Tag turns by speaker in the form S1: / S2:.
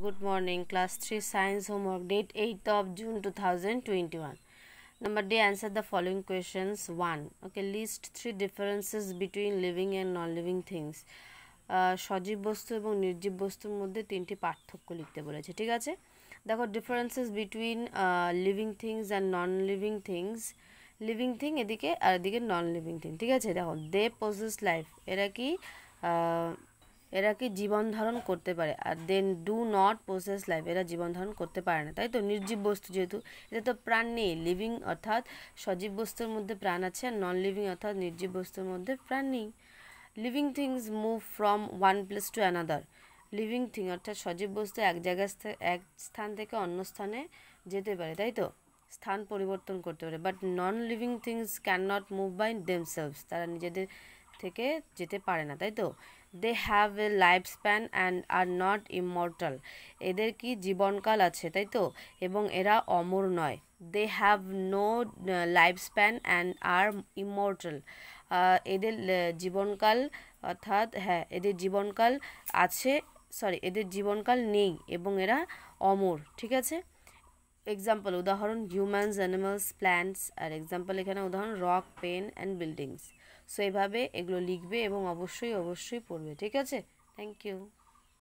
S1: good morning class 3 science homework date 8th of june 2021 number d answer the following questions 1 okay list three differences between living and non-living things সজীব বস্তু এবং নির্জীব বস্তুর মধ্যে তিনটি পার্থক্য লিখতে বলেছে ঠিক আছে দেখো differences between living things and non living things living thing এদিকে আর এদিকে নন লিভিং থিং ঠিক আছে দেখো দে পজেস লাইফ এরা কি এরা কি জীবন ধারণ করতে পারে আর then do not process life এরা জীবন ধারণ করতে পারে না তাই তো নির্জীব বস্তু যেহেতু এদের তো প্রাণ নেই লিভিং অর্থাৎ সজীব বস্তুর মধ্যে প্রাণ আছে আর নন লিভিং অর্থাৎ নির্জীব বস্তুর মধ্যে প্রাণ নেই living things move from one place to another living thing অর্থাৎ সজীব বস্তু এক জায়গা এক স্থান থেকে অন্য স্থানে যেতে পারে তাই তো স্থান পরিবর্তন করতে পারে but non living things can not move by themselves তারা নিজেদের থেকে যেতে পারে না তাই তো they have a life span and are not immortal এদের কি জীবনকাল আছে তাই তো এবং এরা অমর নয় they have no life span and are immortal এদের জীবনকাল অর্থাৎ হ্যাঁ এদের জীবনকাল আছে সরি এদের জীবনকাল নেই এবং এরা অমর ঠিক আছে এক্সাম্পল উদাহরণ হিউম্যানস অ্যানিমালস প্ল্যান্টস আর এক্সাম্পল এখানে উদাহরণ rock pen and buildings so এভাবে এগুলো লিখবে এবং অবশ্যই অবশ্যই পড়বে ঠিক আছে থ্যাংক ইউ